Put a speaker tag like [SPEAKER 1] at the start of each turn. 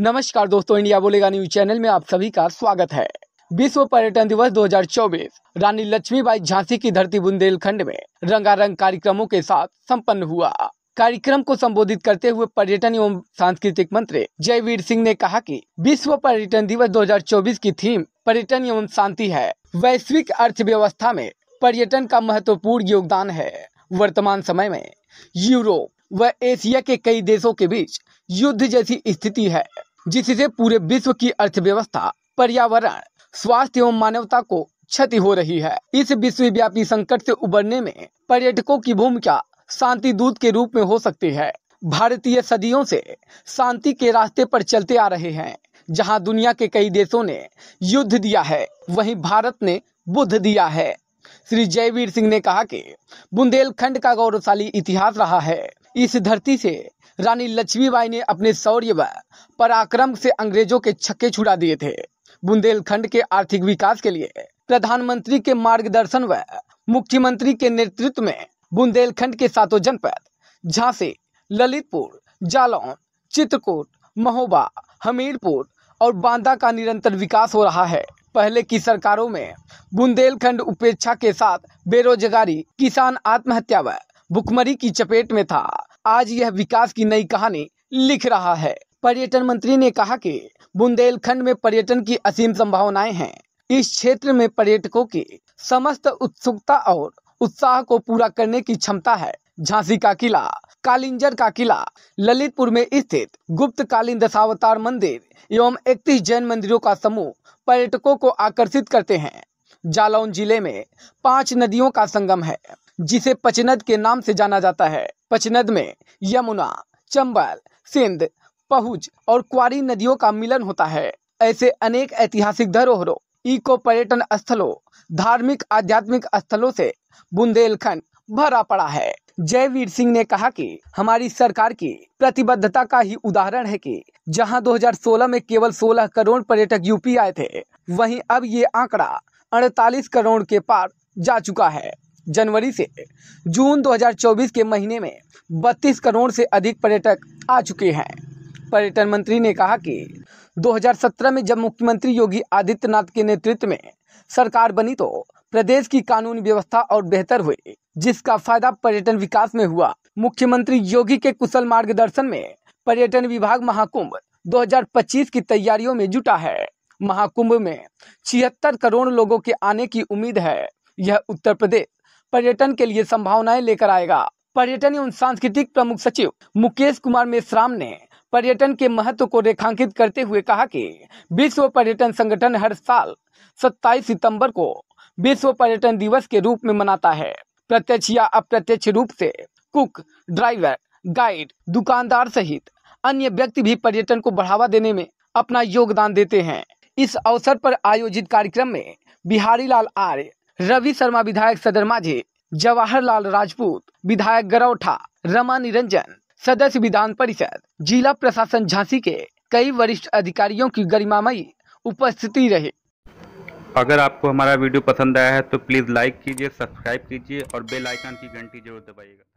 [SPEAKER 1] नमस्कार दोस्तों इंडिया बोलेगा न्यूज चैनल में आप सभी का स्वागत है विश्व पर्यटन दिवस 2024 रानी लक्ष्मीबाई झांसी की धरती बुंदेलखंड में रंगारंग कार्यक्रमों के साथ संपन्न हुआ कार्यक्रम को संबोधित करते हुए पर्यटन एवं सांस्कृतिक मंत्री जयवीर सिंह ने कहा कि विश्व पर्यटन दिवस 2024 की थीम पर्यटन एवं शांति है वैश्विक अर्थव्यवस्था में पर्यटन का महत्वपूर्ण योगदान है वर्तमान समय में यूरोप व एशिया के कई देशों के बीच युद्ध जैसी स्थिति है जिससे पूरे विश्व की अर्थव्यवस्था पर्यावरण स्वास्थ्य एवं मानवता को क्षति हो रही है इस विश्वव्यापी संकट से उबरने में पर्यटकों की भूमिका शांति दूत के रूप में हो सकती है भारतीय सदियों से शांति के रास्ते पर चलते आ रहे हैं जहां दुनिया के कई देशों ने युद्ध दिया है वहीं भारत ने बुद्ध दिया है श्री जयवीर सिंह ने कहा कि बुंदेलखंड का गौरवशाली इतिहास रहा है इस धरती से रानी लक्ष्मीबाई ने अपने शौर्य व पराक्रम से अंग्रेजों के छक्के छुड़ा दिए थे बुंदेलखंड के आर्थिक विकास के लिए प्रधानमंत्री के मार्गदर्शन व मुख्यमंत्री के नेतृत्व में बुंदेलखंड के सातों जनपद झांसी ललितपुर जालौन चित्रकूट महोबा हमीरपुर और बांदा का निरंतर विकास हो रहा है पहले की सरकारों में बुंदेलखंड उपेक्षा के साथ बेरोजगारी किसान आत्महत्या व भुखमरी की चपेट में था आज यह विकास की नई कहानी लिख रहा है पर्यटन मंत्री ने कहा कि बुंदेलखंड में पर्यटन की असीम संभावनाएं हैं इस क्षेत्र में पर्यटकों की समस्त उत्सुकता और उत्साह को पूरा करने की क्षमता है झांसी का किला कालिंजर का किला ललितपुर में स्थित गुप्त कालीन दशावतार मंदिर एवं इकतीस जैन मंदिरों का समूह पर्यटकों को आकर्षित करते हैं जालौन जिले में पांच नदियों का संगम है जिसे पचनद के नाम से जाना जाता है पचनद में यमुना चंबल सिंध पहुज और क्वारी नदियों का मिलन होता है ऐसे अनेक ऐतिहासिक धरोहरों इको पर्यटन स्थलों धार्मिक आध्यात्मिक स्थलों से बुंदेलखंड भरा पड़ा है जयवीर सिंह ने कहा कि हमारी सरकार की प्रतिबद्धता का ही उदाहरण है कि जहां 2016 में केवल 16 करोड़ पर्यटक यूपी आए थे वहीं अब ये आंकड़ा 48 करोड़ के पार जा चुका है जनवरी से जून 2024 के महीने में 32 करोड़ से अधिक पर्यटक आ चुके हैं पर्यटन मंत्री ने कहा कि 2017 में जब मुख्यमंत्री योगी आदित्यनाथ के नेतृत्व में सरकार बनी तो प्रदेश की कानून व्यवस्था और बेहतर हुई जिसका फायदा पर्यटन विकास में हुआ मुख्यमंत्री योगी के कुशल मार्गदर्शन में पर्यटन विभाग महाकुंभ 2025 की तैयारियों में जुटा है महाकुंभ में छिहत्तर करोड़ लोगों के आने की उम्मीद है यह उत्तर प्रदेश पर्यटन के लिए संभावनाएं लेकर आएगा पर्यटन एवं सांस्कृतिक प्रमुख सचिव मुकेश कुमार मेश्राम ने पर्यटन के महत्व को रेखांकित करते हुए कहा कि विश्व पर्यटन संगठन हर साल 27 सितंबर को विश्व पर्यटन दिवस के रूप में मनाता है प्रत्यक्ष या अप्रत्यक्ष रूप से कुक ड्राइवर गाइड दुकानदार सहित अन्य व्यक्ति भी पर्यटन को बढ़ावा देने में अपना योगदान देते हैं इस अवसर पर आयोजित कार्यक्रम में बिहारी लाल आर्य रवि शर्मा विधायक सदर माझे जवाहरलाल राजपूत विधायक गरौठा रमा निरंजन सदस्य विधान परिषद जिला प्रशासन झांसी के कई वरिष्ठ अधिकारियों की गरिमामयी उपस्थिति रही अगर आपको हमारा वीडियो पसंद आया है तो प्लीज़ लाइक कीजिए सब्सक्राइब कीजिए और बेल आइकन की घंटी जरूर दबाइएगा